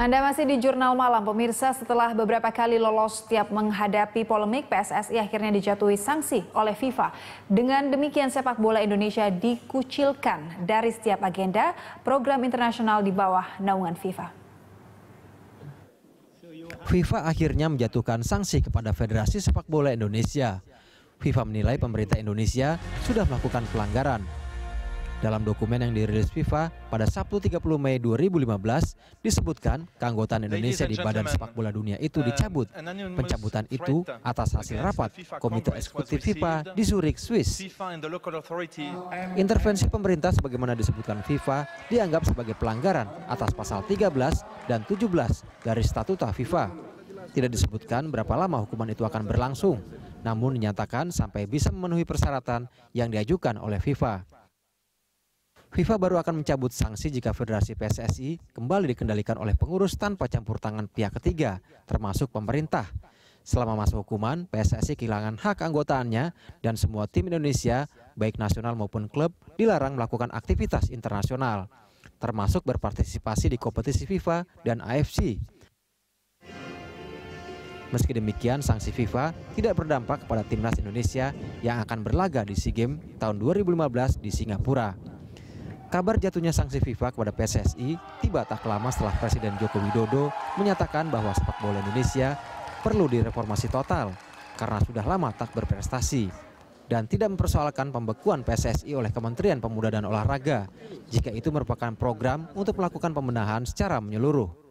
Anda masih di Jurnal Malam, pemirsa. Setelah beberapa kali lolos setiap menghadapi polemik, PSSI akhirnya dijatuhi sanksi oleh FIFA. Dengan demikian, sepak bola Indonesia dikucilkan dari setiap agenda program internasional di bawah naungan FIFA. FIFA akhirnya menjatuhkan sanksi kepada Federasi Sepak Bola Indonesia. FIFA menilai pemerintah Indonesia sudah melakukan pelanggaran dalam dokumen yang dirilis FIFA pada Sabtu 30 Mei 2015 disebutkan keanggotaan Indonesia di Badan Sepak Bola Dunia itu dicabut. Pencabutan itu atas hasil rapat Komite Eksekutif FIFA di Zurich, Swiss. Intervensi pemerintah sebagaimana disebutkan FIFA dianggap sebagai pelanggaran atas pasal 13 dan 17 dari statuta FIFA. Tidak disebutkan berapa lama hukuman itu akan berlangsung, namun dinyatakan sampai bisa memenuhi persyaratan yang diajukan oleh FIFA. FIFA baru akan mencabut sanksi jika Federasi PSSI kembali dikendalikan oleh pengurus tanpa campur tangan pihak ketiga, termasuk pemerintah. Selama masa hukuman, PSSI kehilangan hak anggotaannya dan semua tim Indonesia, baik nasional maupun klub, dilarang melakukan aktivitas internasional, termasuk berpartisipasi di kompetisi FIFA dan AFC. Meski demikian, sanksi FIFA tidak berdampak kepada timnas Indonesia yang akan berlaga di SEA Games tahun 2015 di Singapura. Kabar jatuhnya sanksi FIFA kepada PSSI tiba tak lama setelah Presiden Joko Widodo menyatakan bahwa sepak bola Indonesia perlu direformasi total karena sudah lama tak berprestasi dan tidak mempersoalkan pembekuan PSSI oleh Kementerian Pemuda dan Olahraga jika itu merupakan program untuk melakukan pembenahan secara menyeluruh.